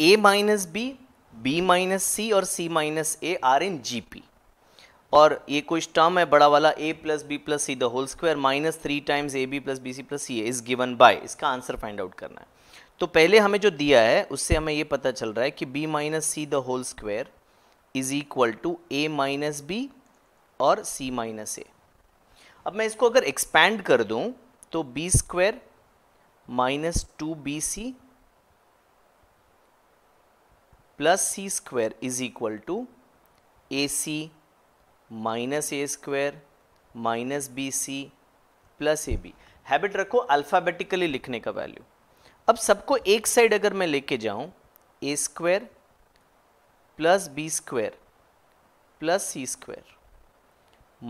ए minus B B minus C और C minus A are in G P और ये कुछ टर्म है बड़ा वाला A plus B plus C the whole square minus three times A B plus B C plus C is given by इसका answer find out करना है तो पहले हमें जो दिया है उससे हमें ये पता चल रहा है कि B minus C the whole square is equal to A minus B और सी माइनस ए अब मैं इसको अगर एक्सपैंड कर दूं तो B square minus two B C plus C square is equal to A C minus A square minus B C plus A B habit रखो alphabetically लिखने का वैल्यू अब सबको एक साइड अगर मैं लेके जाऊं A square plus B square plus C square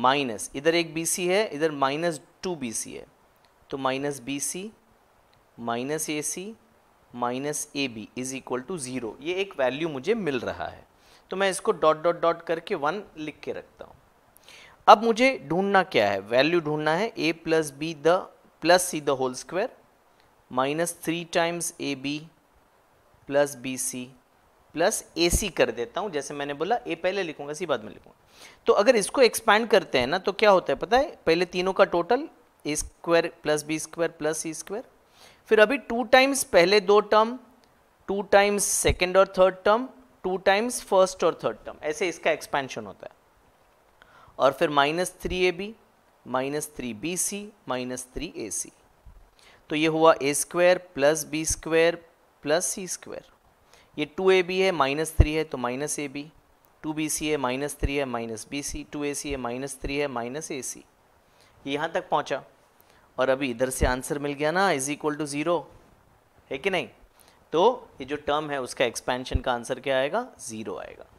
minus इधर एक बी सी है इधर माइनस टू बी सी है तो minus B C minus A C minus A B is equal to zero ये एक वैल्यू मुझे मिल रहा है तो मैं इसको डॉट डॉट डॉट करके वन लिख के रखता हूँ अब मुझे ढूंढना क्या है वैल्यू ढूंढना है A plus B the plus C the whole square minus three times A B plus B C plus A C कर देता हूँ जैसे मैंने बोला ए पहले लिखूंगा सी बाद में लिखूंगा तो अगर इसको एक्सपैंड करते हैं ना तो क्या होता है पता है पहले तीनों का total A square plus B square plus C square फिर अभी टू टाइम्स पहले दो टर्म टू टाइम्स सेकेंड और third term two times first और थर्ड टर्म ऐसे इसका एक्सपेंशन होता है और फिर minus three A B minus three B C minus three A C तो ये हुआ A square plus B square plus C square ये टू ए बी है माइनस थ्री है तो minus A B two B C है minus three है minus B C two A C है माइनस थ्री है माइनस ए सी यहाँ तक पहुँचा और अभी इधर से आंसर मिल गया ना इज इक्वल टू ज़ीरो है कि नहीं तो ये जो टर्म है उसका एक्सपेंशन का आंसर क्या आएगा ज़ीरो आएगा